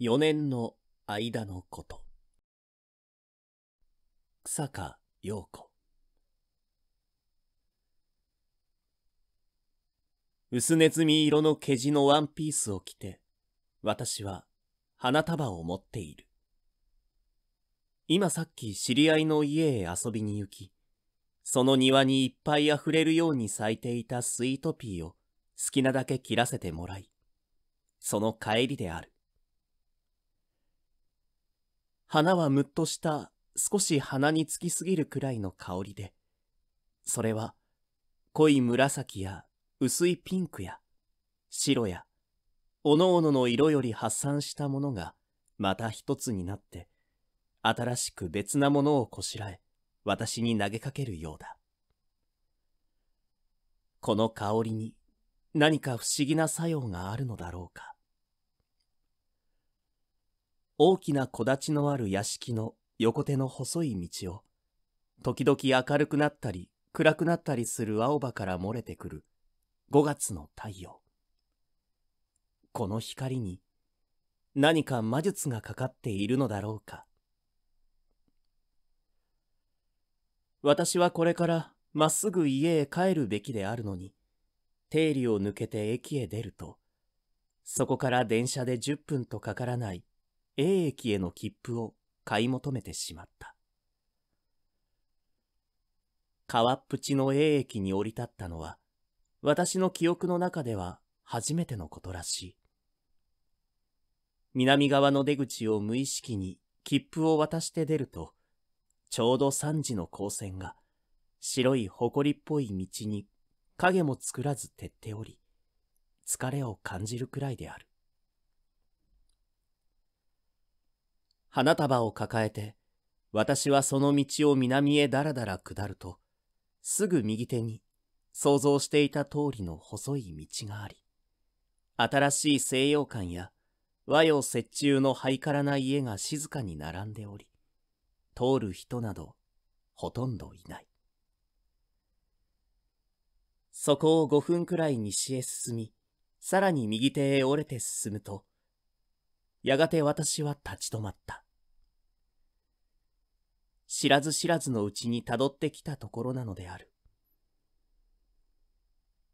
4年の間のこと。草加陽子。薄ネズミ色の毛地のワンピースを着て、私は花束を持っている。今さっき知り合いの家へ遊びに行き、その庭にいっぱい溢れるように咲いていたスイートピーを好きなだけ切らせてもらい、その帰りである。花はむっとした少し鼻につきすぎるくらいの香りで、それは濃い紫や薄いピンクや白やおのおのの色より発散したものがまた一つになって新しく別なものをこしらえ私に投げかけるようだこの香りに何か不思議な作用があるのだろうか大きな木立のある屋敷の横手の細い道を、時々明るくなったり暗くなったりする青葉から漏れてくる5月の太陽。この光に何か魔術がかかっているのだろうか。私はこれからまっすぐ家へ帰るべきであるのに、定理を抜けて駅へ出ると、そこから電車で10分とかからない A 駅への切符を買い求めてしまった。川っぷちの A 駅に降り立ったのは、私の記憶の中では初めてのことらしい。南側の出口を無意識に切符を渡して出ると、ちょうど3時の光線が白い埃っぽい道に影も作らず照っており、疲れを感じるくらいである。花束を抱えて、私はその道を南へだらだら下ると、すぐ右手に想像していた通りの細い道があり、新しい西洋館や和洋折衷のハイカラな家が静かに並んでおり、通る人などほとんどいない。そこを5分くらい西へ進み、さらに右手へ折れて進むと、やがて私は立ち止まった。知らず知らずのうちにたどってきたところなのである。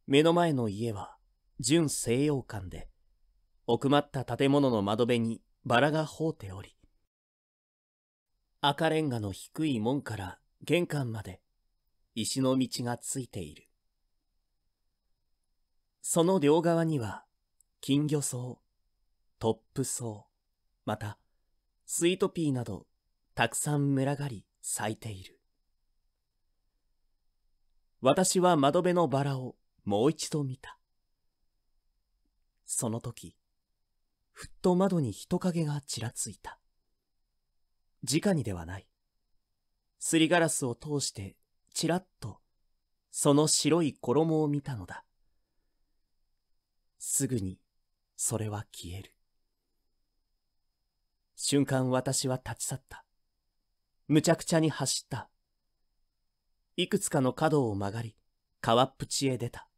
目の前の家は純西洋館で、奥まった建物の窓辺にバラが放っており、赤レンガの低い門から玄関まで石の道がついている。その両側には金魚草、トップ層またスイートピーなどたくさん群がり咲いている私は窓辺のバラをもう一度見たその時ふっと窓に人影がちらついた直にではないすりガラスを通してちらっとその白い衣を見たのだすぐにそれは消える瞬間私は立ち去った。むちゃくちゃに走った。いくつかの角を曲がり、川っぷちへ出た。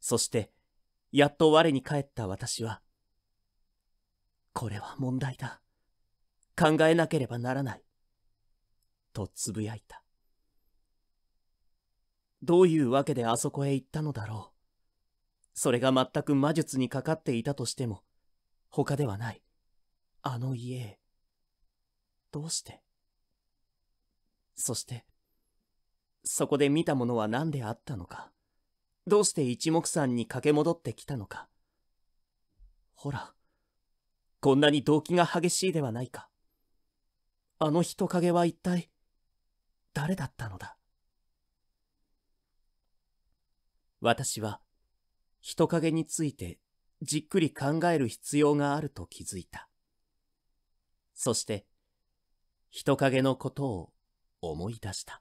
そして、やっと我に返った私は、これは問題だ。考えなければならない。とつぶやいた。どういうわけであそこへ行ったのだろう。それが全く魔術にかかっていたとしても、他ではない。あの家へ。どうしてそして、そこで見たものは何であったのか。どうして一目散に駆け戻ってきたのか。ほら、こんなに動機が激しいではないか。あの人影は一体、誰だったのだ。私は、人影についてじっくり考える必要があると気づいた。そして、人影のことを思い出した。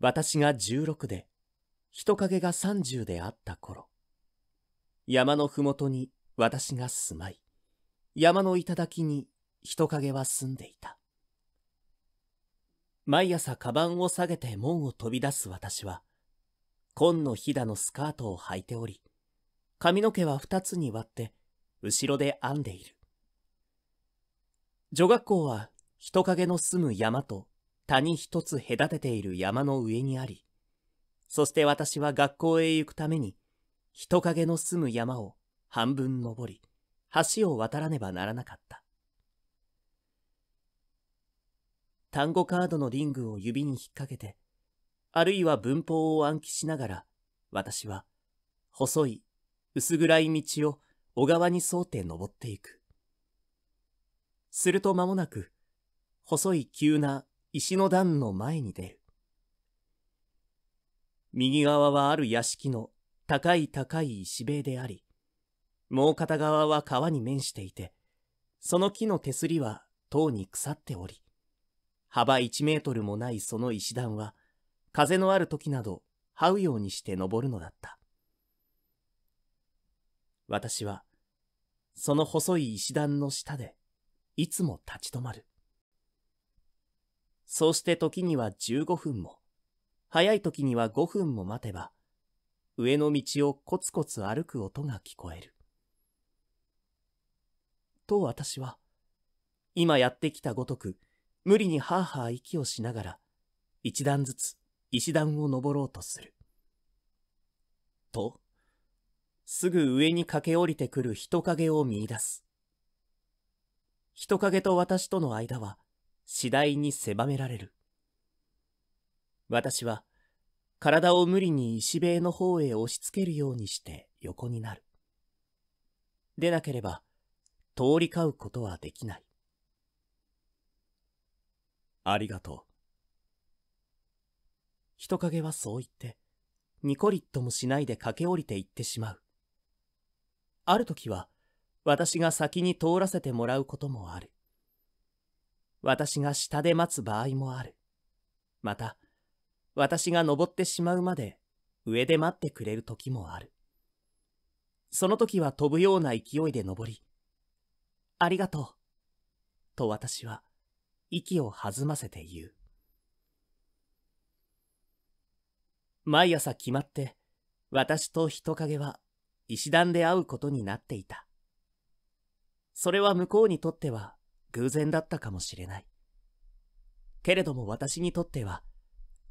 私が16で、人影が30であった頃、山のふもとに私が住まい、山の頂に人影は住んでいた。毎朝カバンを下げて門を飛び出す私は、紺のひだのスカートを履いており、髪の毛は二つに割って、後ろで編んでいる。女学校は人影の住む山と谷一つ隔てている山の上にあり、そして私は学校へ行くために人影の住む山を半分登り、橋を渡らねばならなかった。単語カードのリングを指に引っ掛けて、あるいは文法を暗記しながら、私は、細い、薄暗い道を小川に沿って登っていく。すると間もなく、細い急な石の段の前に出る。右側はある屋敷の高い高い石塀であり、もう片側は川に面していて、その木の手すりは塔に腐っており、幅1メートルもないその石段は、風のある時など、這うようにして登るのだった。私は、その細い石段の下で、いつも立ち止まる。そうして時には15分も、早い時には5分も待てば、上の道をコツコツ歩く音が聞こえる。と私は、今やってきたごとく、無理にハーハー息をしながら、一段ずつ石段を登ろうとする。と、すぐ上に駆け下りてくる人影を見出す。人影と私との間は次第に狭められる。私は体を無理に石塀の方へ押し付けるようにして横になる。でなければ通り交うことはできない。ありがとう。人影はそう言って、ニコリッともしないで駆け下りて行ってしまう。ある時は私が先に通らせてもらうこともある。私が下で待つ場合もある。また、私が登ってしまうまで上で待ってくれる時もある。その時は飛ぶような勢いで登り、ありがとう、と私は息を弾ませて言う。毎朝決まって私と人影は石段で会うことになっていた。それは向こうにとっては偶然だったかもしれない。けれども私にとっては、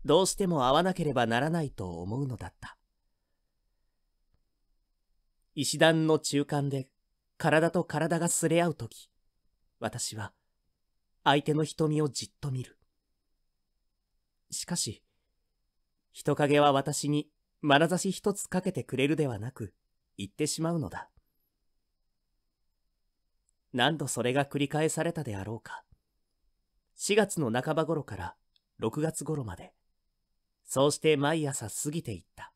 どうしても会わなければならないと思うのだった。石段の中間で体と体がすれ合うとき、私は相手の瞳をじっと見る。しかし、人影は私に眼差し一つかけてくれるではなく、言ってしまうのだ。何度それが繰り返されたであろうか。4月の半ば頃から6月頃まで、そうして毎朝過ぎていった。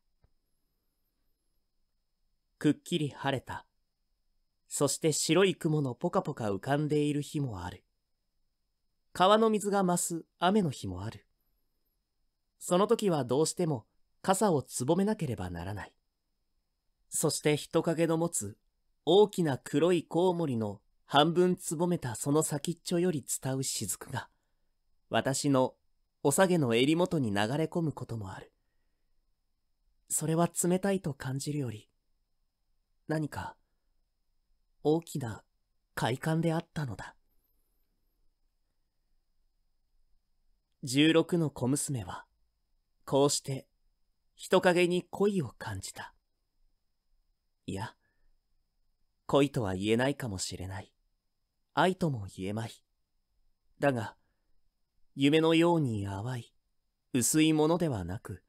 くっきり晴れた。そして白い雲のポカポカ浮かんでいる日もある。川の水が増す雨の日もある。その時はどうしても傘をつぼめなければならない。そして人影の持つ大きな黒いコウモリの半分つぼめたその先っちょより伝う雫が、私のお下げの襟元に流れ込むこともある。それは冷たいと感じるより、何か大きな快感であったのだ。16の小娘は、こうして人影に恋を感じた。いや、恋とは言えないかもしれない。愛とも言えまい。だが、夢のように淡い、薄いものではなく、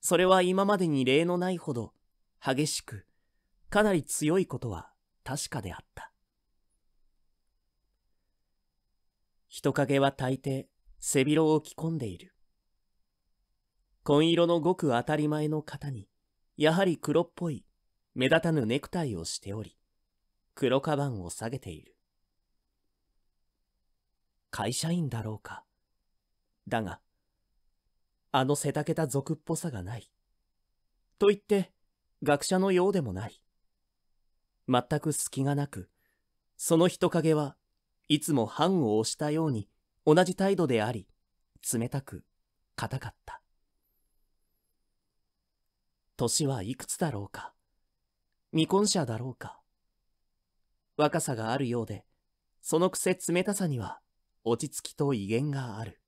それは今までに例のないほど激しく、かなり強いことは確かであった。人影は大抵背広を着込んでいる。紺色のごく当たり前の型に、やはり黒っぽい目立たぬネクタイをしており、黒カバンを下げている。会社員だろうか。だが、あのせたけた俗っぽさがない。と言って、学者のようでもない。全く隙がなく、その人影はいつも判を押したように同じ態度であり、冷たく、硬かった。年はいくつだろうか。未婚者だろうか。若さがあるようで、そのくせ冷たさには落ち着きと威厳がある。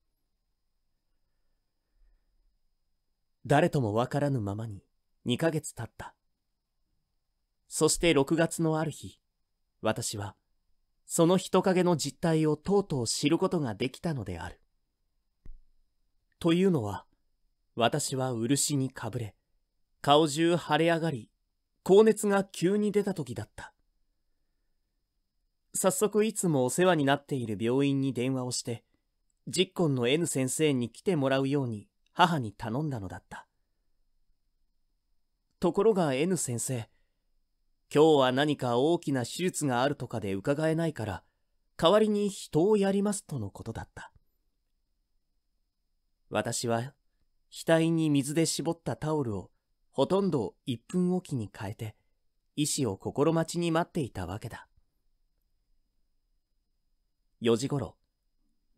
誰ともわからぬままに2ヶ月経った。そして6月のある日、私は、その人影の実態をとうとう知ることができたのである。というのは、私は漆にかぶれ、顔中腫れ上がり、高熱が急に出た時だった。早速いつもお世話になっている病院に電話をして、実婚の N 先生に来てもらうように母に頼んだのだった。ところが N 先生、今日は何か大きな手術があるとかで伺えないから、代わりに人をやりますとのことだった。私は、額に水で絞ったタオルをほとんど1分おきに変えて医師を心待ちに待っていたわけだ4時ごろ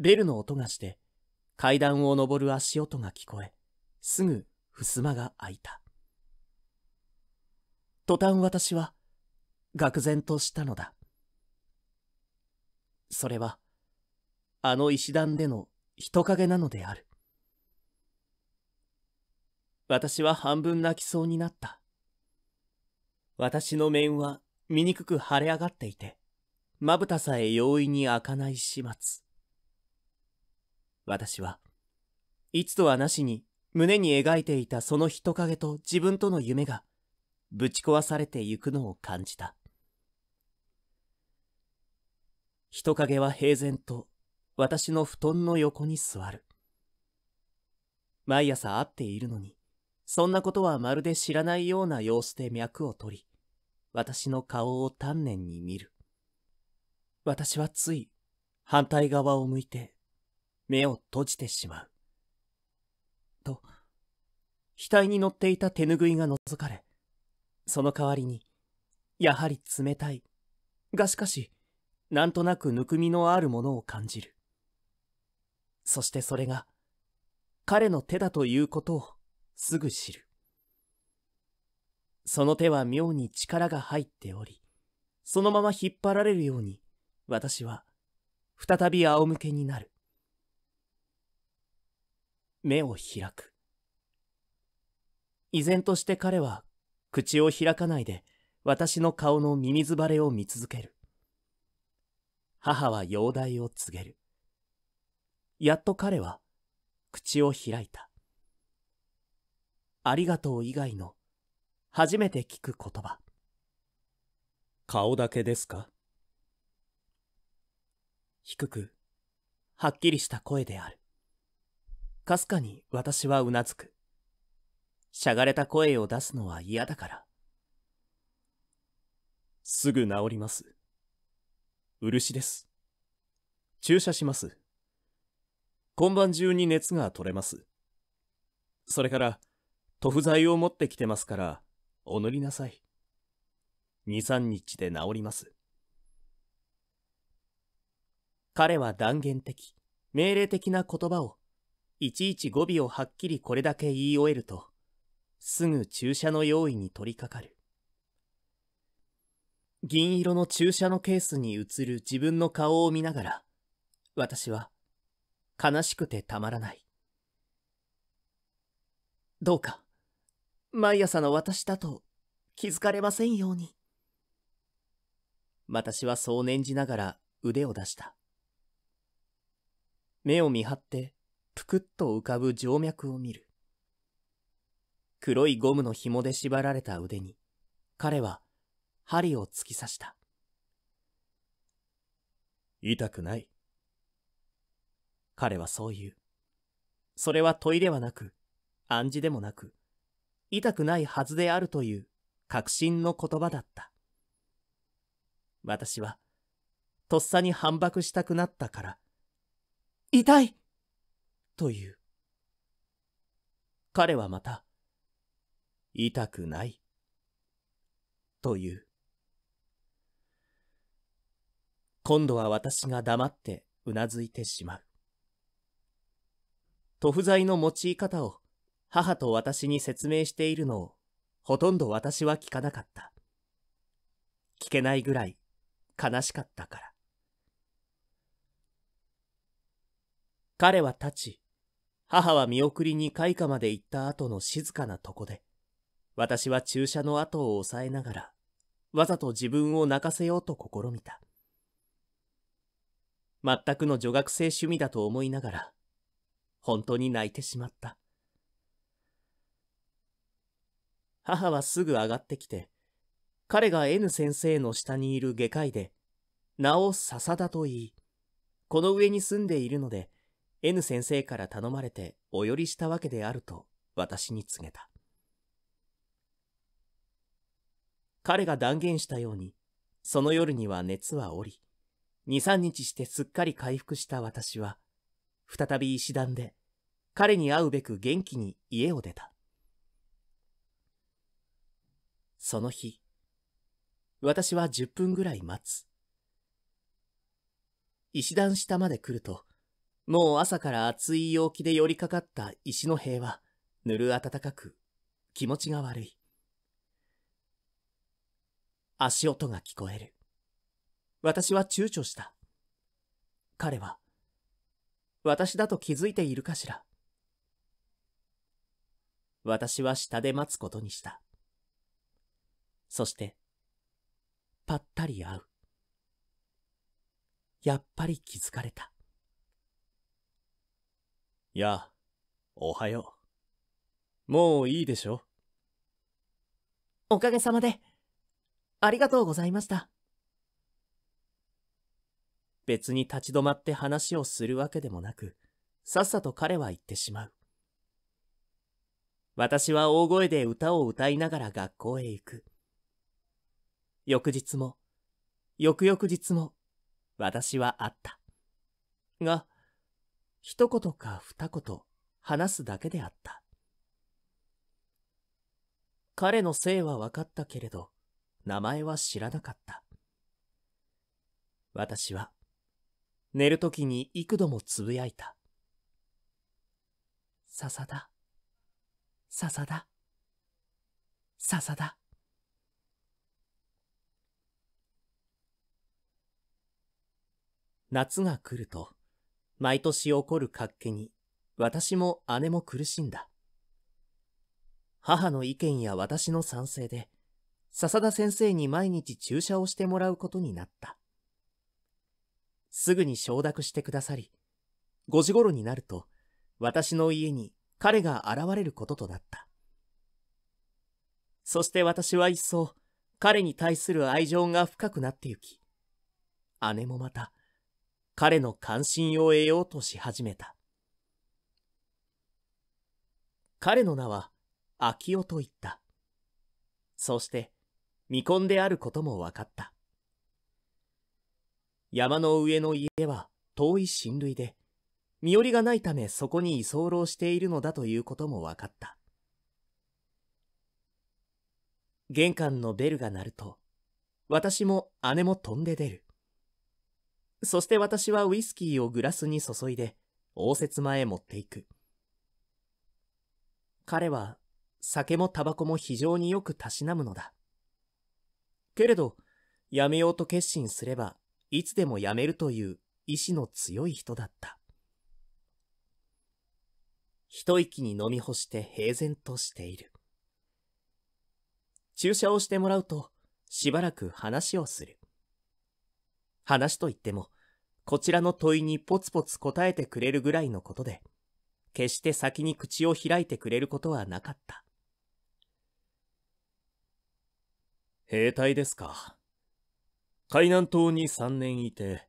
ベルの音がして階段を上る足音が聞こえすぐ襖が開いた途端私は愕然としたのだそれはあの石段での人影なのである私は半分泣きそうになった。私の面は醜く腫れ上がっていて、まぶたさえ容易に開かない始末。私は、いつとはなしに胸に描いていたその人影と自分との夢が、ぶち壊されてゆくのを感じた。人影は平然と私の布団の横に座る。毎朝会っているのに、そんなことはまるで知らないような様子で脈を取り、私の顔を丹念に見る。私はつい反対側を向いて目を閉じてしまう。と、額に乗っていた手ぬぐいが覗かれ、その代わりに、やはり冷たい、がしかし、なんとなくぬくみのあるものを感じる。そしてそれが、彼の手だということをすぐ知る。その手は妙に力が入っており、そのまま引っ張られるように、私は、再び仰向けになる。目を開く。依然として彼は、口を開かないで、私の顔のミミズバれを見続ける。母は容体を告げる。やっと彼は、口を開いた。ありがとう以外の初めて聞く言葉顔だけですか低くはっきりした声であるかすかに私はうなずくしゃがれた声を出すのは嫌だからすぐ治ります漆です注射します今晩中に熱が取れますそれから塗布剤を持ってきてますから、お塗りなさい。二三日で治ります。彼は断言的、命令的な言葉を、いちいち語尾をはっきりこれだけ言い終えると、すぐ注射の用意に取り掛かる。銀色の注射のケースに映る自分の顔を見ながら、私は、悲しくてたまらない。どうか、毎朝の私だと気づかれませんように。私はそう念じながら腕を出した。目を見張って、ぷくっと浮かぶ静脈を見る。黒いゴムの紐で縛られた腕に、彼は針を突き刺した。痛くない。彼はそう言う。それは問いではなく、暗示でもなく、痛くないはずであるという確信の言葉だった。私は、とっさに反駁したくなったから、痛いという。彼はまた、痛くない。という。今度は私が黙ってうなずいてしまう。塗布剤の用い方を母と私に説明しているのを、ほとんど私は聞かなかった。聞けないぐらい悲しかったから。彼は立ち、母は見送りに開花まで行った後の静かなとこで、私は注射の後を抑えながら、わざと自分を泣かせようと試みた。全くの女学生趣味だと思いながら、本当に泣いてしまった。母はすぐ上がってきて、彼が N 先生の下にいる外科医で、名を笹田と言い、この上に住んでいるので、N 先生から頼まれてお寄りしたわけであると私に告げた。彼が断言したように、その夜には熱はおり、二三日してすっかり回復した私は、再び石段で、彼に会うべく元気に家を出た。その日、私は10分ぐらい待つ。石段下まで来ると、もう朝から暑い陽気で寄りかかった石の塀は、ぬる暖かく、気持ちが悪い。足音が聞こえる。私は躊躇した。彼は、私だと気づいているかしら。私は下で待つことにした。そして、ぱったり会う。やっぱり気づかれた。やあ、おはよう。もういいでしょおかげさまで、ありがとうございました。別に立ち止まって話をするわけでもなく、さっさと彼は言ってしまう。私は大声で歌を歌いながら学校へ行く。翌日も、翌々日も、私はあった。が、一言か二言話すだけであった。彼の姓は分かったけれど、名前は知らなかった。私は、寝る時に幾度もつぶやいた。笹田笹田笹田夏が来ると、毎年起こる活気に、私も姉も苦しんだ。母の意見や私の賛成で、笹田先生に毎日注射をしてもらうことになった。すぐに承諾してくださり、5時頃になると、私の家に彼が現れることとなった。そして私は一層、彼に対する愛情が深くなってゆき、姉もまた、彼の関心を得ようとし始めた。彼の名は、秋夫と言った。そして、未婚であることも分かった。山の上の家は遠い親類で、身寄りがないためそこに居候しているのだということも分かった。玄関のベルが鳴ると、私も姉も飛んで出る。そして私はウイスキーをグラスに注いで、応接間へ持っていく。彼は、酒もタバコも非常によくたしなむのだ。けれど、やめようと決心すれば、いつでもやめるという意志の強い人だった。一息に飲み干して平然としている。注射をしてもらうと、しばらく話をする。話といっても、こちらの問いにポツポツ答えてくれるぐらいのことで、決して先に口を開いてくれることはなかった。兵隊ですか。海南島に3年いて、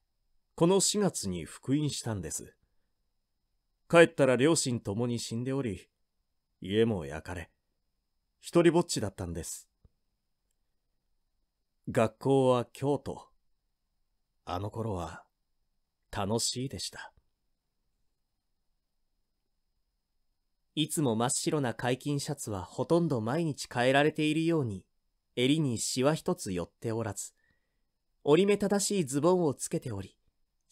この4月に復員したんです。帰ったら両親ともに死んでおり、家も焼かれ、一りぼっちだったんです。学校は京都。あの頃は楽しいでした。いつも真っ白な解禁シャツはほとんど毎日変えられているように、襟にシワ一つ寄っておらず、折り目正しいズボンをつけており、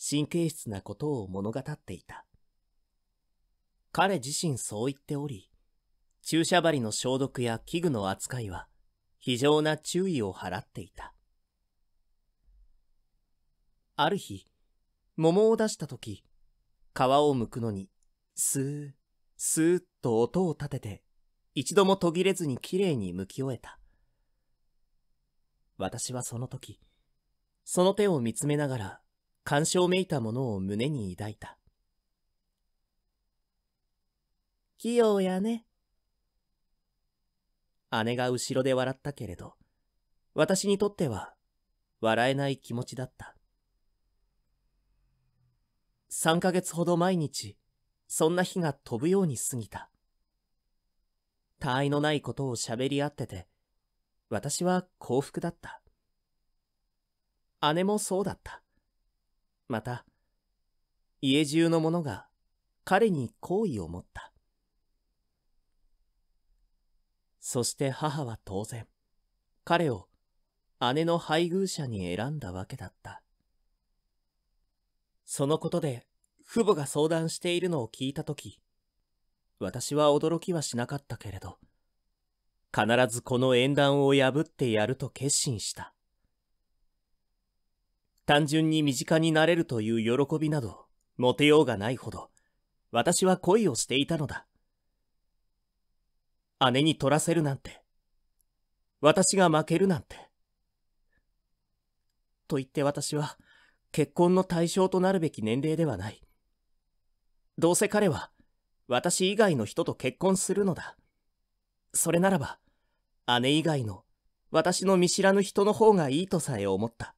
神経質なことを物語っていた。彼自身そう言っており、注射針の消毒や器具の扱いは、非常な注意を払っていた。ある日、桃を出した時、皮を剥くのに、スー、スーッと音を立てて、一度も途切れずにきれいに剥き終えた。私はその時、その手を見つめながら、感傷めいたものを胸に抱いた。器用やね。姉が後ろで笑ったけれど、私にとっては、笑えない気持ちだった。3ヶ月ほど毎日、そんな日が飛ぶように過ぎた。他愛のないことを喋り合ってて、私は幸福だった。姉もそうだった。また、家中の者が彼に好意を持った。そして母は当然、彼を姉の配偶者に選んだわけだった。そのことで父母が相談しているのを聞いたとき、私は驚きはしなかったけれど、必ずこの縁談を破ってやると決心した。単純に身近になれるという喜びなど、持てようがないほど、私は恋をしていたのだ。姉に取らせるなんて、私が負けるなんて。と言って私は、結婚の対象となるべき年齢ではない。どうせ彼は、私以外の人と結婚するのだ。それならば、姉以外の、私の見知らぬ人の方がいいとさえ思った。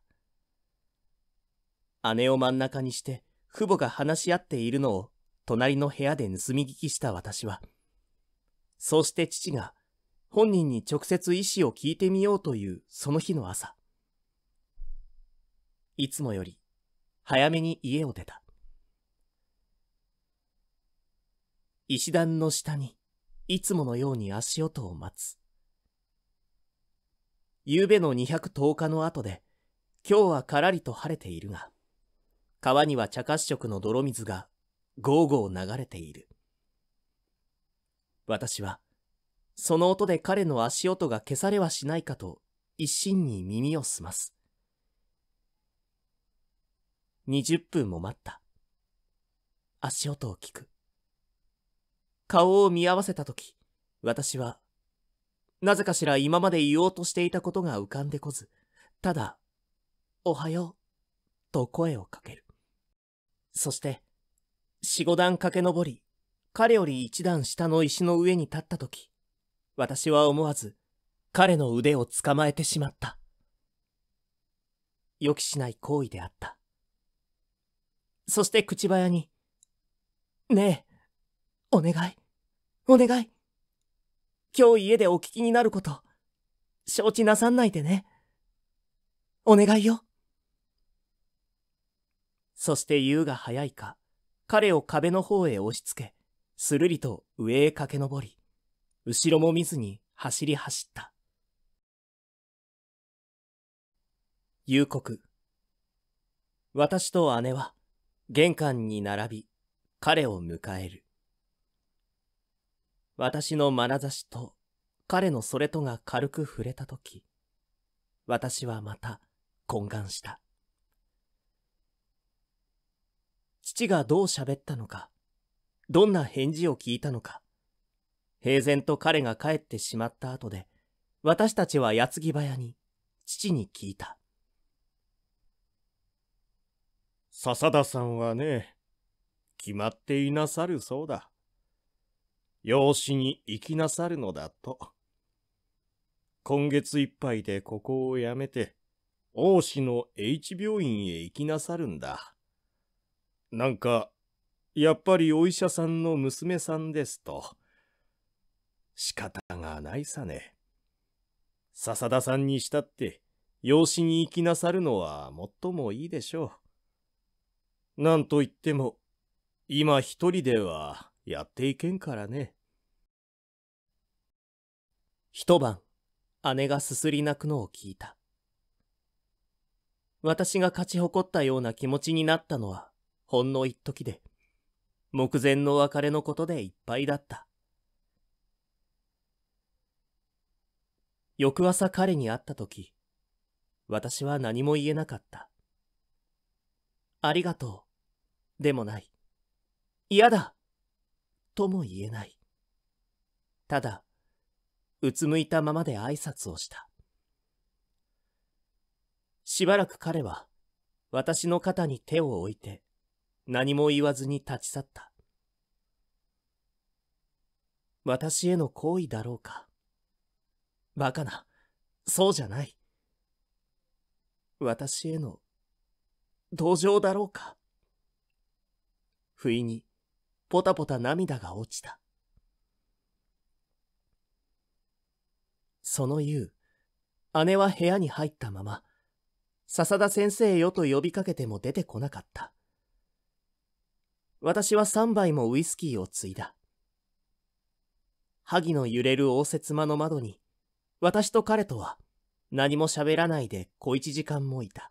姉を真ん中にして、父母が話し合っているのを、隣の部屋で盗み聞きした私は、そうして父が、本人に直接意思を聞いてみようというその日の朝。いつもより早めに家を出た。石段の下に、いつものように足音を待つ。夕べの210日の後で、今日はからりと晴れているが、川には茶褐色の泥水が、ゴーゴー流れている。私は、その音で彼の足音が消されはしないかと、一心に耳を澄ます。20分も待った。足音を聞く。顔を見合わせたとき、私は、なぜかしら今まで言おうとしていたことが浮かんでこず、ただ、おはよう、と声をかける。そして、四五段駆け上り、彼より一段下の石の上に立ったとき、私は思わず、彼の腕を捕まえてしまった。予期しない行為であった。そして口早に、ねえ、お願い、お願い。今日家でお聞きになること、承知なさんないでね。お願いよ。そして夕が早いか、彼を壁の方へ押し付け、するりと上へ駆け上り、後ろも見ずに走り走った。夕刻。私と姉は、玄関に並び、彼を迎える。私の眼差しと彼のそれとが軽く触れたとき、私はまた懇願した。父がどう喋ったのか、どんな返事を聞いたのか、平然と彼が帰ってしまった後で、私たちは矢継ぎ早に父に聞いた。笹田さんはね、決まっていなさるそうだ。養子に行きなさるのだと。今月いっぱいでここを辞めて、王子の H 病院へ行きなさるんだ。なんか、やっぱりお医者さんの娘さんですと。仕方がないさね。笹田さんにしたって、養子に行きなさるのはもっともいいでしょう。なんといっても、今一人ではやっていけんからね。一晩、姉がすすり泣くのを聞いた。私が勝ち誇ったような気持ちになったのは、ほんの一時で、目前の別れのことでいっぱいだった。翌朝彼に会った時、私は何も言えなかった。ありがとう。でもない。嫌だとも言えない。ただ、うつむいたままで挨拶をした。しばらく彼は、私の肩に手を置いて、何も言わずに立ち去った。私への好意だろうか。バカな、そうじゃない。私への、同情だろうか。不意に、ポタポタ涙が落ちた。その夕、姉は部屋に入ったまま、笹田先生よと呼びかけても出てこなかった。私は3杯もウイスキーを継いだ。萩の揺れる応接間の窓に、私と彼とは何も喋らないで小一時間もいた。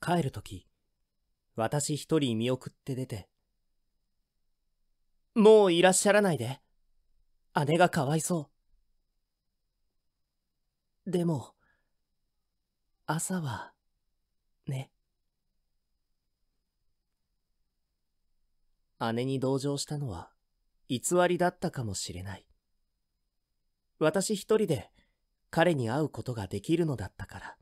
帰るとき、私一人見送って出て。もういらっしゃらないで。姉がかわいそう。でも、朝は、ね。姉に同情したのは、偽りだったかもしれない。私一人で彼に会うことができるのだったから。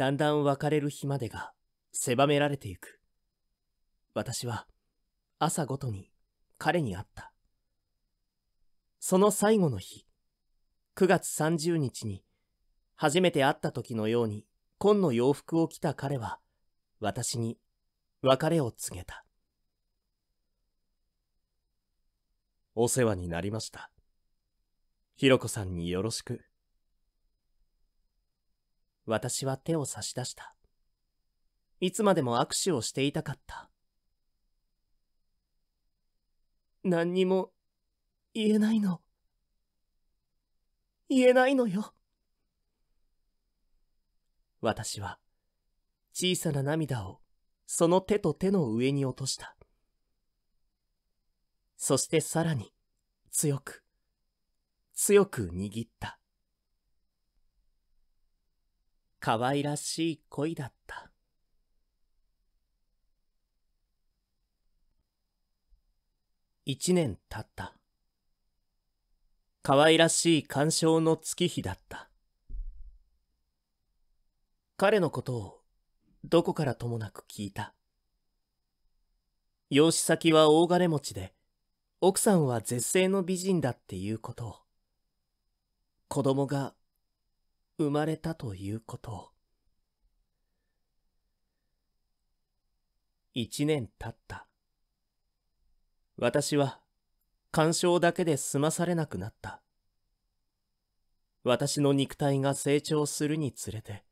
だんだん別れる日までが狭められていく。私は朝ごとに彼に会った。その最後の日、9月30日に初めて会った時のように紺の洋服を着た彼は私に別れを告げた。お世話になりました。ひろこさんによろしく。私は手を差し出した。いつまでも握手をしていたかった。何にも言えないの。言えないのよ。私は小さな涙をその手と手の上に落とした。そしてさらに強く、強く握った。可愛らしい恋だった。一年経った。可愛らしい鑑賞の月日だった。彼のことをどこからともなく聞いた。養子先は大金持ちで、奥さんは絶世の美人だっていうことを。子供が生まれたということを。一年経った。私は、干渉だけで済まされなくなった。私の肉体が成長するにつれて、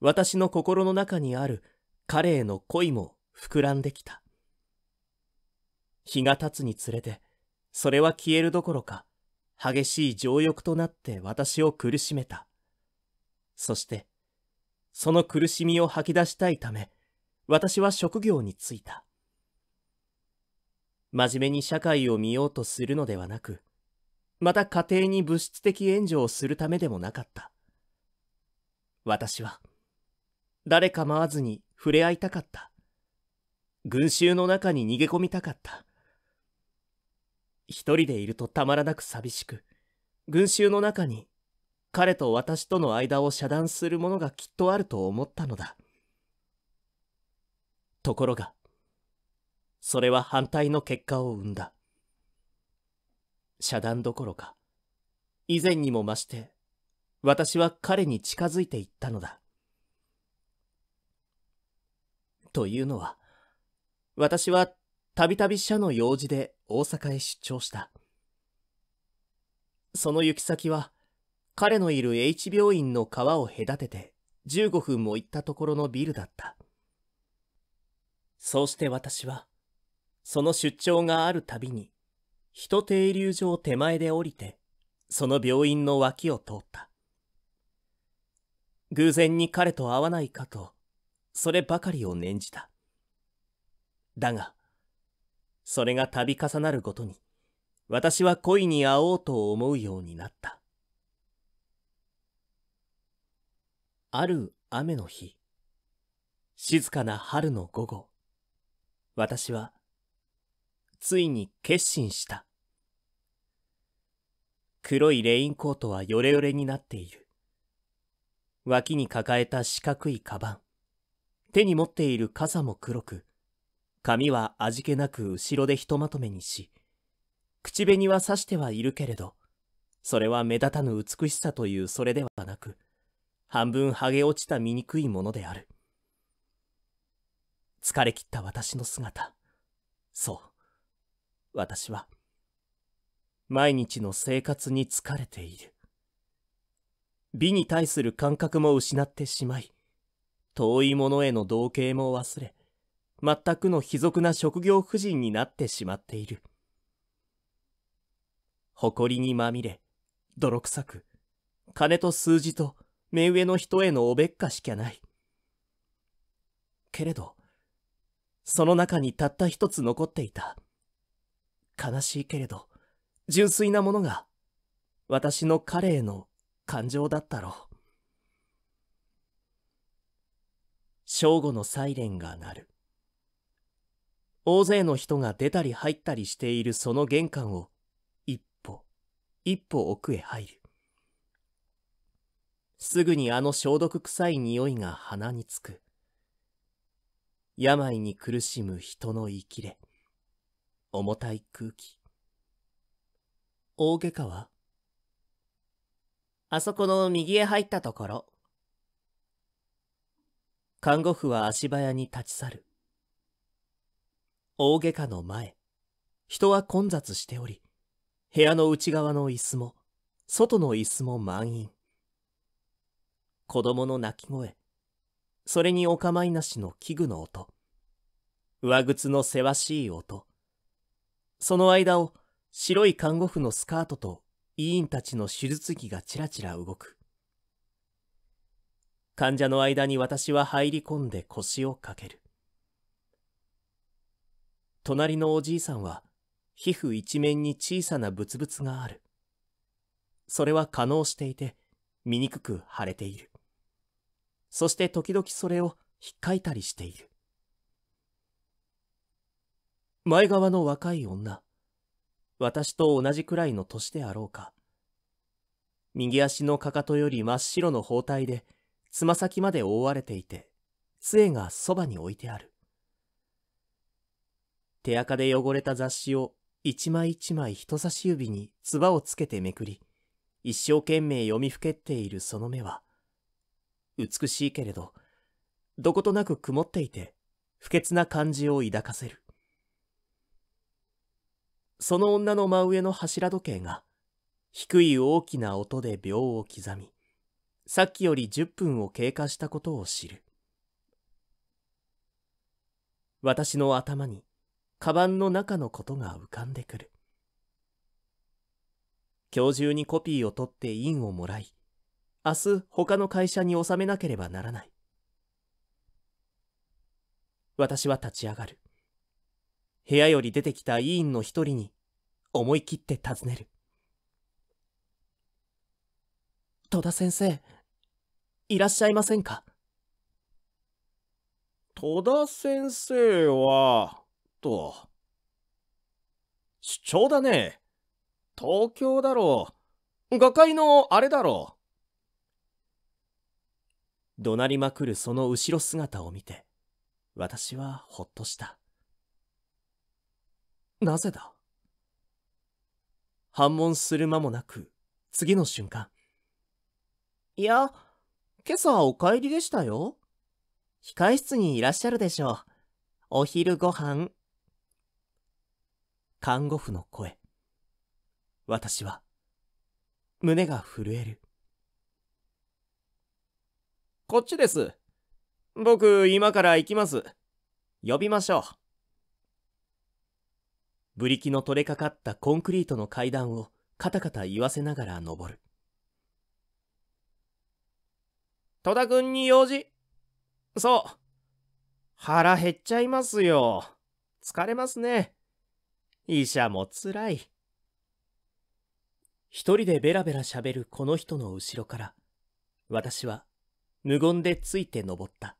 私の心の中にある彼への恋も膨らんできた。日が経つにつれて、それは消えるどころか、激しい情欲となって私を苦しめた。そして、その苦しみを吐き出したいため、私は職業に就いた。真面目に社会を見ようとするのではなく、また家庭に物質的援助をするためでもなかった。私は、誰まわずに触れ合いたかった。群衆の中に逃げ込みたかった。一人でいるとたまらなく寂しく、群衆の中に彼と私との間を遮断するものがきっとあると思ったのだ。ところが、それは反対の結果を生んだ。遮断どころか、以前にも増して、私は彼に近づいていったのだ。というのは、私はたびたび社の用事で大阪へ出張した。その行き先は、彼のいる H 病院の川を隔てて15分も行ったところのビルだった。そうして私は、その出張があるたびに、人停留所を手前で降りて、その病院の脇を通った。偶然に彼と会わないかと、そればかりを念じた。だが、それが度重なるごとに、私は恋に会おうと思うようになった。ある雨の日、静かな春の午後、私は、ついに決心した。黒いレインコートはヨレヨレになっている。脇に抱えた四角いカバン。手に持っている傘も黒く、髪は味気なく後ろでひとまとめにし、口紅は刺してはいるけれど、それは目立たぬ美しさというそれではなく、半分剥げ落ちた醜いものである。疲れ切った私の姿。そう。私は、毎日の生活に疲れている。美に対する感覚も失ってしまい、遠いものへの同型も忘れ、全くの卑俗な職業婦人になってしまっている。誇りにまみれ、泥臭く、金と数字と目上の人へのおべっかしきゃない。けれど、その中にたった一つ残っていた。悲しいけれど、純粋なものが、私の彼への感情だったろう。正午のサイレンが鳴る。大勢の人が出たり入ったりしているその玄関を、一歩、一歩奥へ入る。すぐにあの消毒臭い匂いが鼻につく。病に苦しむ人の生きれ。重たい空気。大外科はあそこの右へ入ったところ。看護婦は足早に立ち去る。大外科の前、人は混雑しており、部屋の内側の椅子も、外の椅子も満員。子供の泣き声、それにお構いなしの器具の音、上靴のせわしい音、その間を白い看護婦のスカートと委員たちの手術着がちらちら動く。患者の間に私は入り込んで腰をかける。隣のおじいさんは皮膚一面に小さなブツブツがある。それは可能していて醜く腫れている。そして時々それをひっかいたりしている。前側の若い女。私と同じくらいの年であろうか。右足のかかとより真っ白の包帯で、つま先まで覆われていて、杖がそばに置いてある。手垢で汚れた雑誌を一枚一枚人差し指に唾をつけてめくり、一生懸命読みふけっているその目は、美しいけれど、どことなく曇っていて、不潔な感じを抱かせる。その女の真上の柱時計が、低い大きな音で秒を刻み、さっきより10分を経過したことを知る。私の頭に、カバンの中のことが浮かんでくる。今日中にコピーを取って印をもらい、明日他の会社に納めなければならない。私は立ち上がる。部屋より出てきた委員の一人に思い切って尋ねる。戸田先生、いらっしゃいませんか戸田先生は、と、主張だね。東京だろう。学会のあれだろう。怒鳴りまくるその後ろ姿を見て、私はほっとした。なぜだ反問する間もなく、次の瞬間。いや、今朝お帰りでしたよ。控え室にいらっしゃるでしょう。お昼ご飯。看護婦の声。私は、胸が震える。こっちです。僕、今から行きます。呼びましょう。ブリキの取れかかったコンクリートの階段をカタカタ言わせながら登る。戸田くんに用事そう。腹減っちゃいますよ。疲れますね。医者もつらい。一人でベラベラ喋るこの人の後ろから、私は無言でついて登った。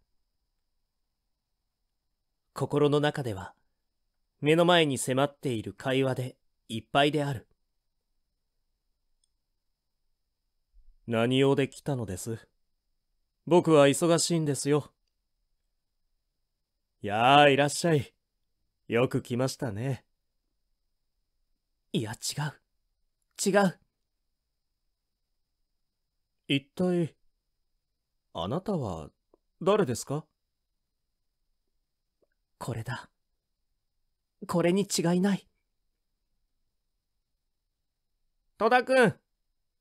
心の中では、目の前に迫っている会話でいっぱいである。何用で来たのです僕は忙しいんですよ。やあ、いらっしゃい。よく来ましたね。いや、違う。違う。一体、あなたは誰ですかこれだ。これに違いない。戸田くん、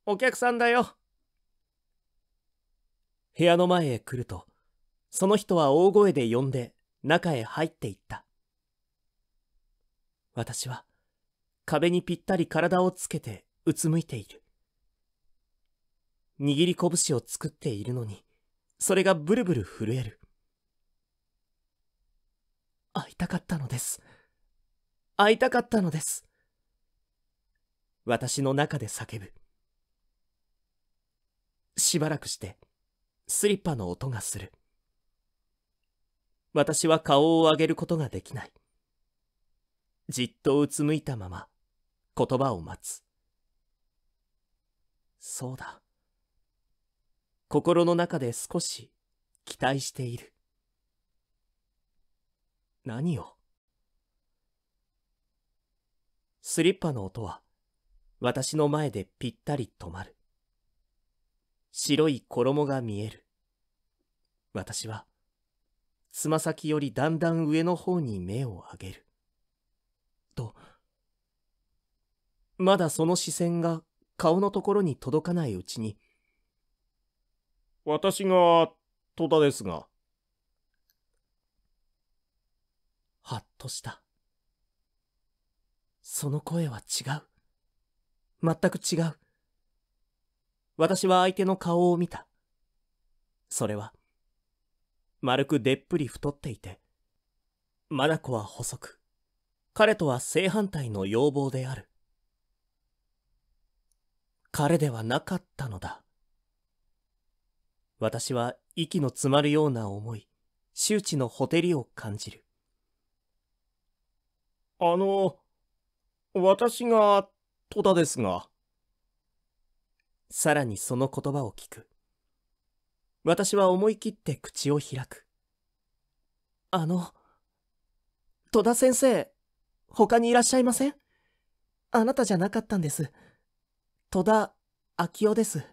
お客さんだよ。部屋の前へ来ると、その人は大声で呼んで中へ入っていった。私は壁にぴったり体をつけてうつむいている。握り拳を作っているのに、それがブルブル震える。会いたかったのです。会いたかったのです。私の中で叫ぶ。しばらくして、スリッパの音がする。私は顔を上げることができない。じっとうつむいたまま、言葉を待つ。そうだ。心の中で少し期待している何をスリッパの音は私の前でぴったり止まる白い衣が見える私はつま先よりだんだん上の方に目を上げるとまだその視線が顔のところに届かないうちに私が、戸田ですが。はっとした。その声は違う。全く違う。私は相手の顔を見た。それは、丸くでっぷり太っていて、マナコは細く、彼とは正反対の要望である。彼ではなかったのだ。私は息の詰まるような思い、周知のほてりを感じる。あの、私が、戸田ですが。さらにその言葉を聞く。私は思い切って口を開く。あの、戸田先生、他にいらっしゃいませんあなたじゃなかったんです。戸田、昭夫です。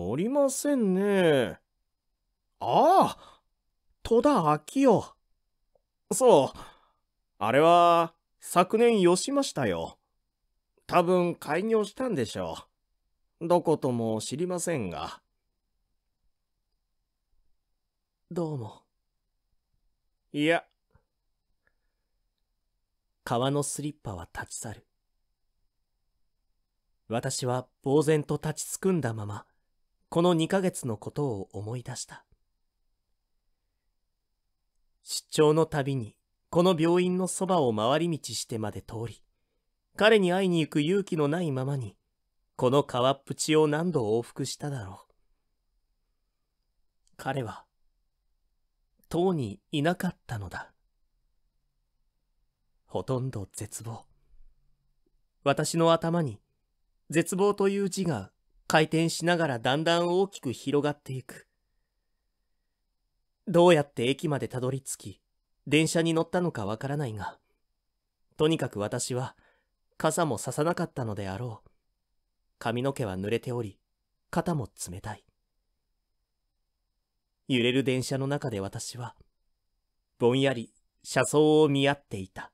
おりませんね。ああ戸田秋夫。そう。あれは、昨年よしましたよ。多分開業したんでしょう。どことも知りませんが。どうも。いや。川のスリッパは立ち去る。私は呆然と立ちすくんだまま、この2ヶ月のことを思い出した。出張のたびに、この病院のそばを回り道してまで通り、彼に会いに行く勇気のないままに、この川っぷちを何度往復しただろう。彼は、とうにいなかったのだ。ほとんど絶望。私の頭に、絶望という字が回転しながらだんだん大きく広がっていく。どうやって駅までたどり着き、電車に乗ったのかわからないが、とにかく私は傘もささなかったのであろう。髪の毛は濡れており、肩も冷たい。揺れる電車の中で私は、ぼんやり車窓を見合っていた。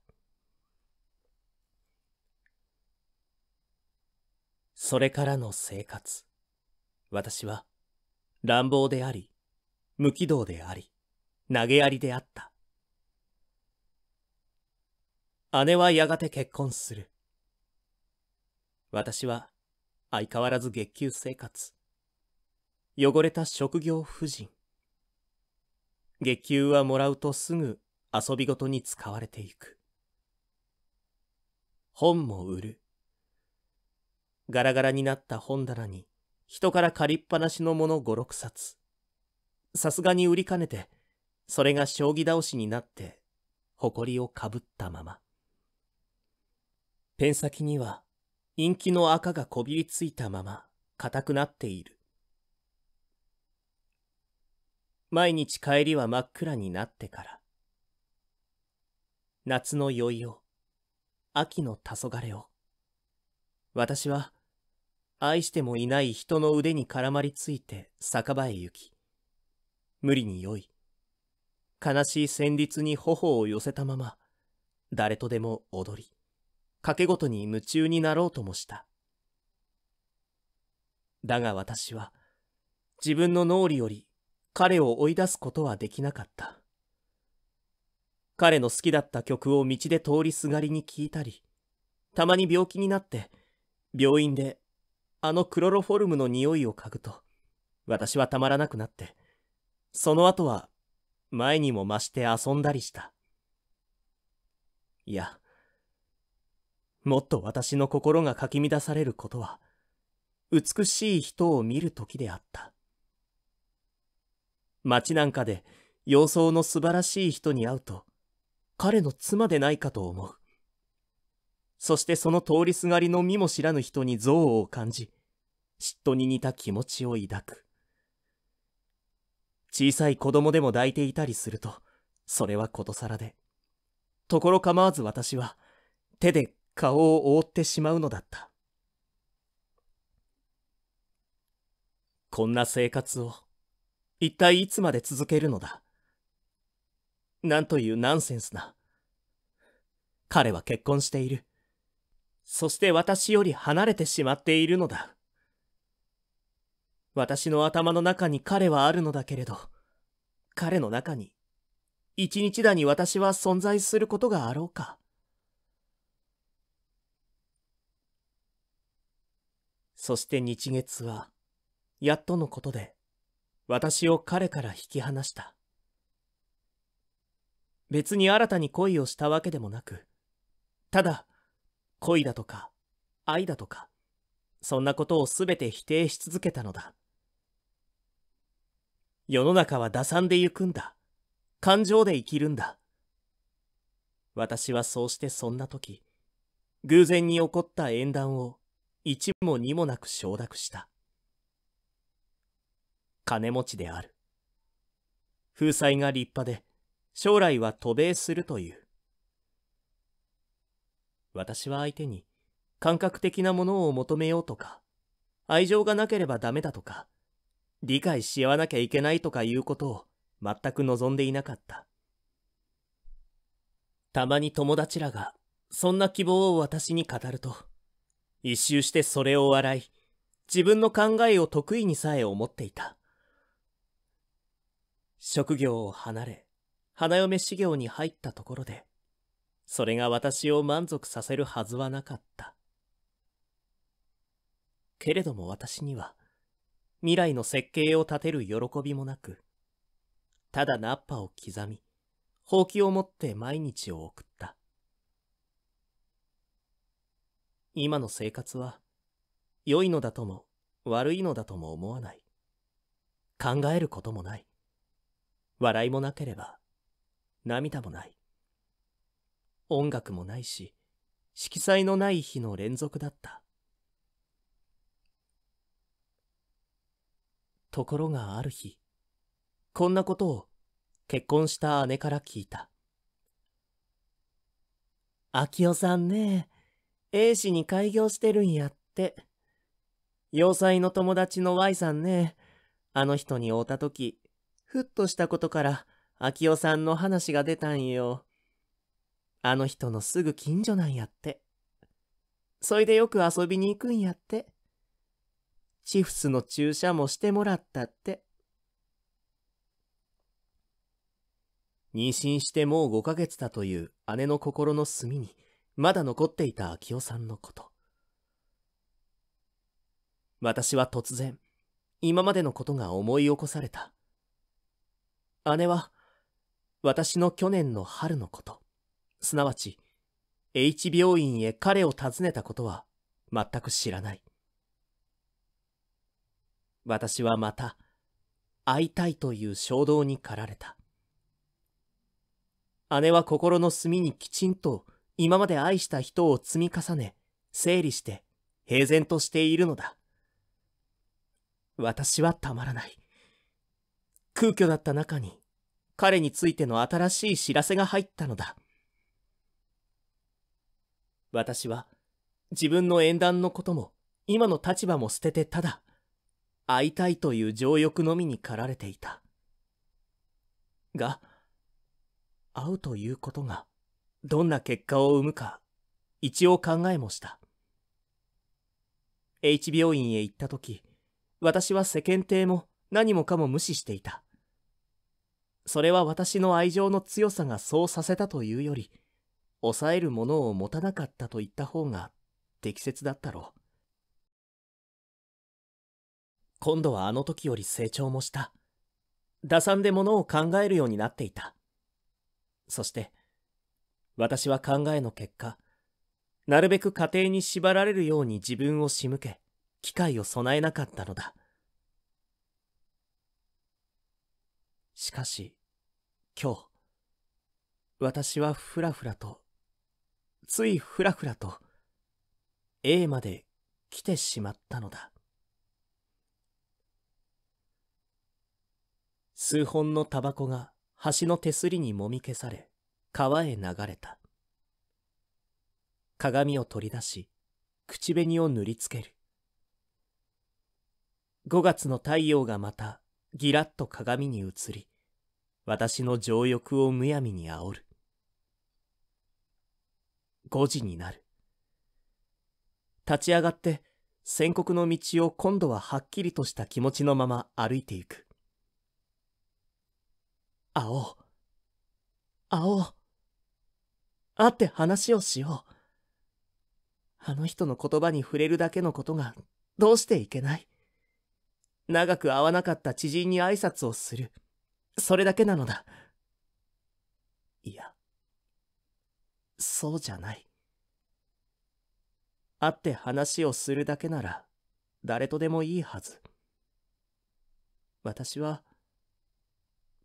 それからの生活。私は乱暴であり、無軌道であり、投げやりであった。姉はやがて結婚する。私は相変わらず月給生活。汚れた職業婦人。月給はもらうとすぐ遊びごとに使われていく。本も売る。ガラガラになった本棚に、人から借りっぱなしのもの5、6冊。さすがに売りかねて、それが将棋倒しになって、埃をかぶったまま。ペン先には、陰気の赤がこびりついたまま、硬くなっている。毎日帰りは真っ暗になってから。夏の酔いを、秋の黄昏を。私は、愛してもいない人の腕に絡まりついて酒場へ行き、無理に酔い、悲しい旋律に頬を寄せたまま、誰とでも踊り、賭け事に夢中になろうともした。だが私は、自分の脳裏より彼を追い出すことはできなかった。彼の好きだった曲を道で通りすがりに聞いたり、たまに病気になって、病院であのクロロフォルムの匂いを嗅ぐと、私はたまらなくなって、その後は、前にも増して遊んだりした。いや、もっと私の心がかき乱されることは、美しい人を見る時であった。街なんかで、様相の素晴らしい人に会うと、彼の妻でないかと思う。そしてその通りすがりの身も知らぬ人に憎悪を感じ、嫉妬に似た気持ちを抱く。小さい子供でも抱いていたりすると、それはことさらで。ところ構わず私は、手で顔を覆ってしまうのだった。こんな生活を、一体いつまで続けるのだ。なんというナンセンスな。彼は結婚している。そして私より離れてしまっているのだ。私の頭の中に彼はあるのだけれど、彼の中に、一日だに私は存在することがあろうか。そして日月は、やっとのことで、私を彼から引き離した。別に新たに恋をしたわけでもなく、ただ、恋だとか、愛だとか、そんなことを全て否定し続けたのだ。世の中は打算で行くんだ。感情で生きるんだ。私はそうしてそんな時、偶然に起こった縁談を一も二もなく承諾した。金持ちである。風災が立派で、将来は渡米するという。私は相手に感覚的なものを求めようとか、愛情がなければダメだとか、理解し合わなきゃいけないとかいうことを全く望んでいなかった。たまに友達らが、そんな希望を私に語ると、一周してそれを笑い、自分の考えを得意にさえ思っていた。職業を離れ、花嫁修行に入ったところで、それが私を満足させるはずはなかった。けれども私には、未来の設計を立てる喜びもなく、ただナッパを刻み、ほうきを持って毎日を送った。今の生活は、良いのだとも、悪いのだとも思わない。考えることもない。笑いもなければ、涙もない。音楽もないし、色彩のない日の連続だった。ところがある日、こんなことを結婚した姉から聞いた。明夫さんね、A 氏に開業してるんやって。要塞の友達の Y さんね、あの人に会うた時ふっとしたことから、明夫さんの話が出たんよ。あの人のすぐ近所なんやって。そいでよく遊びに行くんやって。チフスの注射もしてもらったって。妊娠してもう5ヶ月だという姉の心の隅に、まだ残っていた秋夫さんのこと。私は突然、今までのことが思い起こされた。姉は、私の去年の春のこと。すなわち H 病院へ彼を訪ねたことは全く知らない私はまた会いたいという衝動に駆られた姉は心の隅にきちんと今まで愛した人を積み重ね整理して平然としているのだ私はたまらない空虚だった中に彼についての新しい知らせが入ったのだ私は自分の縁談のことも今の立場も捨ててただ会いたいという情欲のみに駆られていたが会うということがどんな結果を生むか一応考えもした H 病院へ行った時私は世間体も何もかも無視していたそれは私の愛情の強さがそうさせたというより抑えるものを持たなかったと言った方が適切だったろう。今度はあの時より成長もした。打算でものを考えるようになっていた。そして、私は考えの結果、なるべく家庭に縛られるように自分を仕向け、機会を備えなかったのだ。しかし、今日、私はふらふらとついふらふらと A まで来てしまったのだ数本のタバコが橋の手すりにもみ消され川へ流れた鏡を取り出し口紅を塗りつける5月の太陽がまたギラッと鏡に映り私の情欲をむやみに煽る5時になる。立ち上がって、宣告の道を今度ははっきりとした気持ちのまま歩いていく。青。青。会って話をしよう。あの人の言葉に触れるだけのことがどうしていけない。長く会わなかった知人に挨拶をする。それだけなのだ。そうじゃない。会って話をするだけなら、誰とでもいいはず。私は、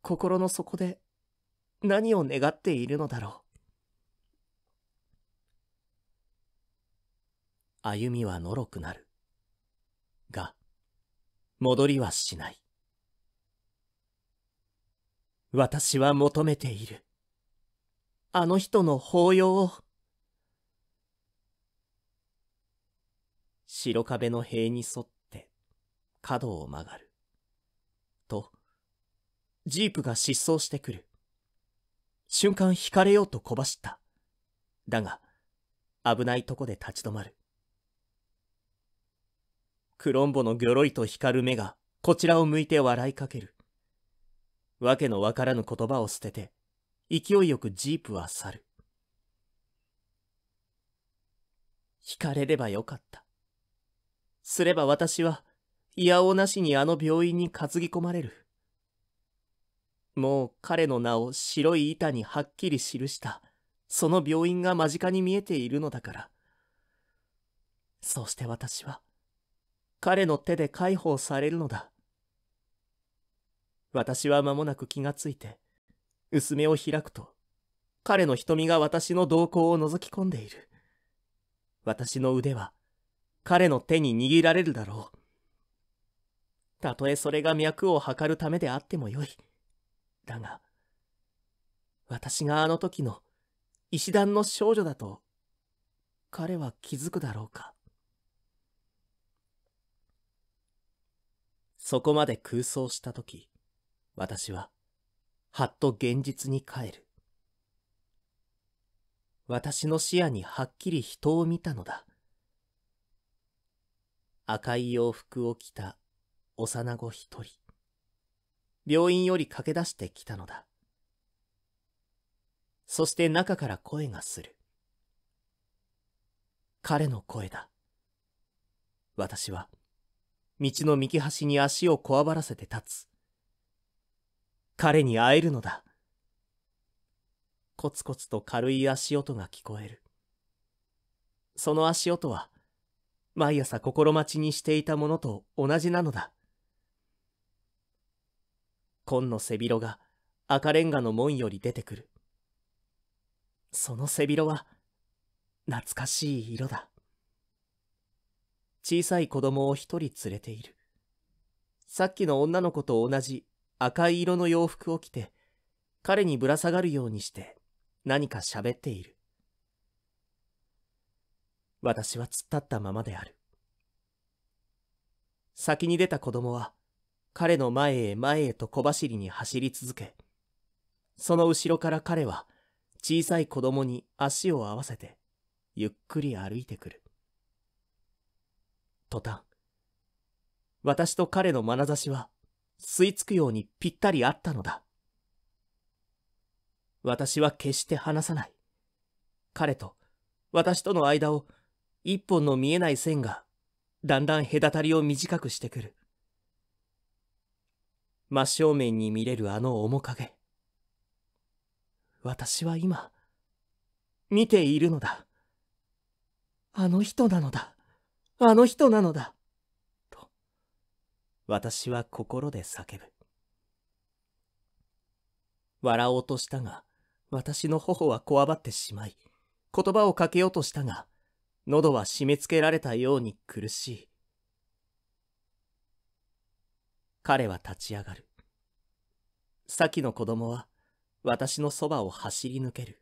心の底で何を願っているのだろう。歩みはのろくなる。が、戻りはしない。私は求めている。あの人の抱擁を。白壁の塀に沿って角を曲がる。と、ジープが失踪してくる。瞬間惹かれようとこばした。だが、危ないとこで立ち止まる。クロンボのギョロイと光る目がこちらを向いて笑いかける。わけのわからぬ言葉を捨てて、勢いよくジープは去る。惹かれればよかった。すれば私は、いやおなしにあの病院に担ぎ込まれる。もう彼の名を白い板にはっきり記した、その病院が間近に見えているのだから。そうして私は、彼の手で解放されるのだ。私は間もなく気がついて、薄目を開くと、彼の瞳が私の瞳孔を覗き込んでいる。私の腕は、彼の手に握られるだろう。たとえそれが脈を測るためであってもよい。だが、私があの時の石段の少女だと、彼は気づくだろうか。そこまで空想した時、私は、はっと現実に帰る。私の視野にはっきり人を見たのだ。赤い洋服を着た幼子一人。病院より駆け出してきたのだ。そして中から声がする。彼の声だ。私は、道の右端に足をこわばらせて立つ。彼に会えるのだ。コツコツと軽い足音が聞こえる。その足音は、毎朝心待ちにしていたものと同じなのだ。紺の背広が赤レンガの門より出てくる。その背広は、懐かしい色だ。小さい子供を一人連れている。さっきの女の子と同じ赤い色の洋服を着て、彼にぶら下がるようにして何か喋っている。私は突っ立ったままである。先に出た子供は、彼の前へ前へと小走りに走り続け、その後ろから彼は小さい子供に足を合わせて、ゆっくり歩いてくる。途端、私と彼の眼差しは吸い付くようにぴったり合ったのだ。私は決して離さない。彼と私との間を一本の見えない線がだんだん隔たりを短くしてくる。真正面に見れるあの面影。私は今、見ているのだ。あの人なのだ。あの人なのだ。私は心で叫ぶ。笑おうとしたが、私の頬はこわばってしまい、言葉をかけようとしたが、喉は締め付けられたように苦しい。彼は立ち上がる。先の子供は、私のそばを走り抜ける。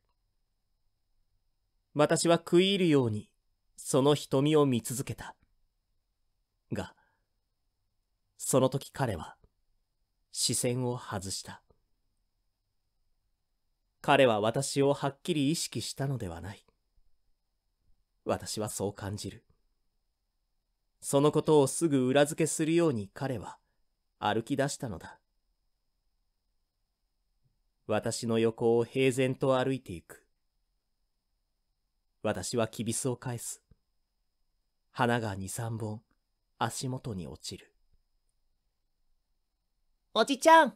私は食い入るように、その瞳を見続けた。が、その時彼は、視線を外した。彼は私をはっきり意識したのではない。私はそう感じる。そのことをすぐ裏付けするように彼は歩き出したのだ。私の横を平然と歩いていく。私はキビスを返す。花が二三本足元に落ちる。おじちゃん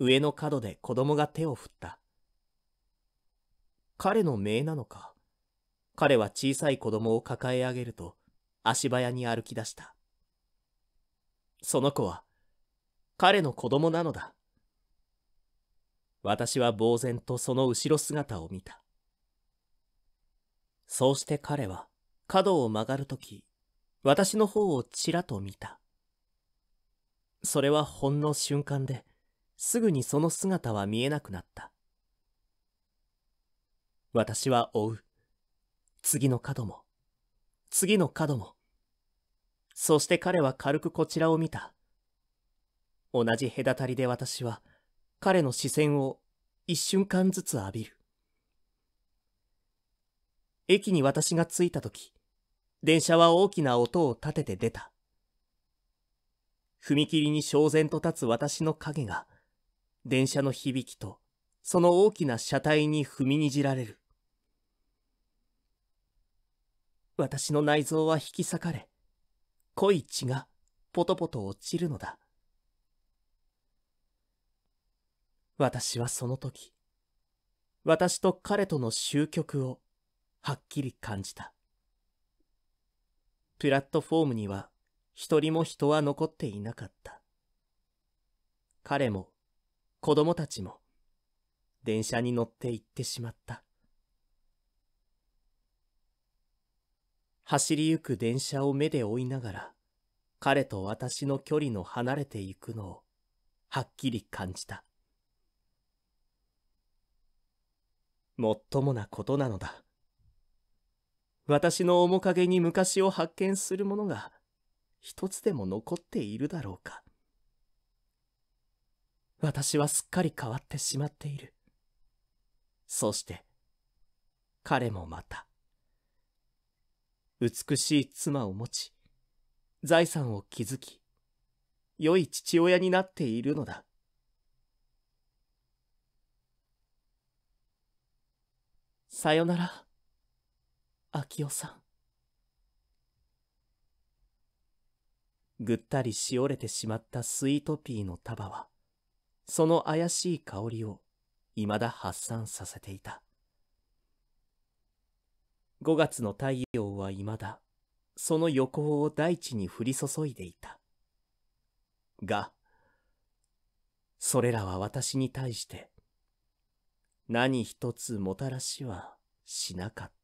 上の角で子供が手を振った。彼の命なのか。彼は小さい子供を抱え上げると足早に歩き出した。その子は彼の子供なのだ。私は呆然とその後ろ姿を見た。そうして彼は角を曲がるとき、私の方をちらと見た。それはほんの瞬間で、すぐにその姿は見えなくなった。私は追う。次の角も、次の角も。そして彼は軽くこちらを見た。同じ隔たりで私は、彼の視線を一瞬間ずつ浴びる。駅に私が着いた時、電車は大きな音を立てて出た。踏切に焦然と立つ私の影が、電車の響きと、その大きな車体に踏みにじられる。私の内臓は引き裂かれ、濃い血がポトポト落ちるのだ。私はその時、私と彼との終局をはっきり感じた。プラットフォームには一人も人は残っていなかった。彼も、子供たちも、電車に乗って行ってしまった。走りゆく電車を目で追いながら、彼と私の距離の離れていくのを、はっきり感じた。もっともなことなのだ。私の面影に昔を発見する者が、一つでも残っているだろうか。私はすっかり変わってしまっている。そして、彼もまた、美しい妻を持ち、財産を築き、良い父親になっているのだ。さよなら、明夫さん。ぐったりしおれてしまったスイートピーの束は、その怪しい香りを未だ発散させていた。5月の太陽は未だ、その横を大地に降り注いでいた。が、それらは私に対して、何一つもたらしはしなかった。